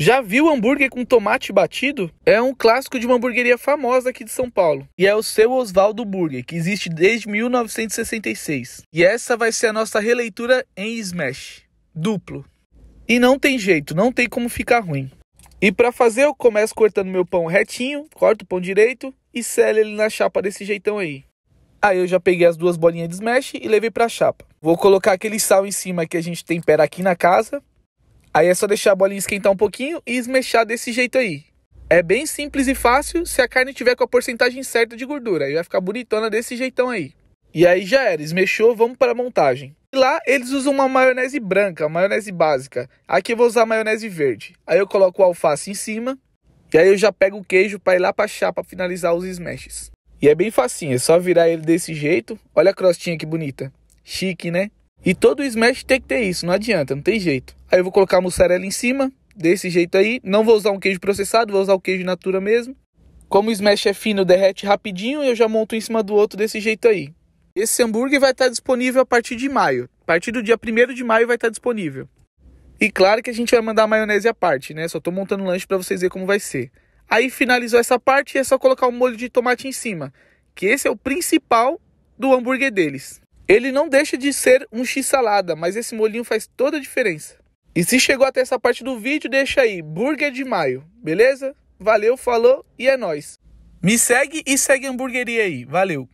Já viu hambúrguer com tomate batido? É um clássico de uma hamburgueria famosa aqui de São Paulo. E é o seu Oswaldo Burger, que existe desde 1966. E essa vai ser a nossa releitura em Smash. Duplo. E não tem jeito, não tem como ficar ruim. E para fazer, eu começo cortando meu pão retinho, corto o pão direito e selo ele na chapa desse jeitão aí. Aí eu já peguei as duas bolinhas de smash e levei para a chapa. Vou colocar aquele sal em cima que a gente tempera aqui na casa Aí é só deixar a bolinha esquentar um pouquinho e esmechar desse jeito aí. É bem simples e fácil se a carne tiver com a porcentagem certa de gordura. Aí vai ficar bonitona desse jeitão aí. E aí já era, esmechou, vamos para a montagem. Lá eles usam uma maionese branca, maionese básica. Aqui eu vou usar maionese verde. Aí eu coloco o alface em cima. E aí eu já pego o queijo para ir lá para a chapa finalizar os smashes. E é bem facinho, é só virar ele desse jeito. Olha a crostinha que bonita. Chique, né? E todo smash tem que ter isso, não adianta, não tem jeito. Aí eu vou colocar a mussarela em cima, desse jeito aí. Não vou usar um queijo processado, vou usar o queijo natura mesmo. Como o smash é fino, derrete rapidinho, eu já monto em cima do outro desse jeito aí. Esse hambúrguer vai estar disponível a partir de maio. A partir do dia 1 de maio vai estar disponível. E claro que a gente vai mandar a maionese à parte, né? Só tô montando o lanche para vocês verem como vai ser. Aí finalizou essa parte e é só colocar o um molho de tomate em cima, que esse é o principal do hambúrguer deles. Ele não deixa de ser um x-salada, mas esse molhinho faz toda a diferença. E se chegou até essa parte do vídeo, deixa aí, burger de maio, beleza? Valeu, falou e é nós. Me segue e segue a hamburgueria aí, valeu!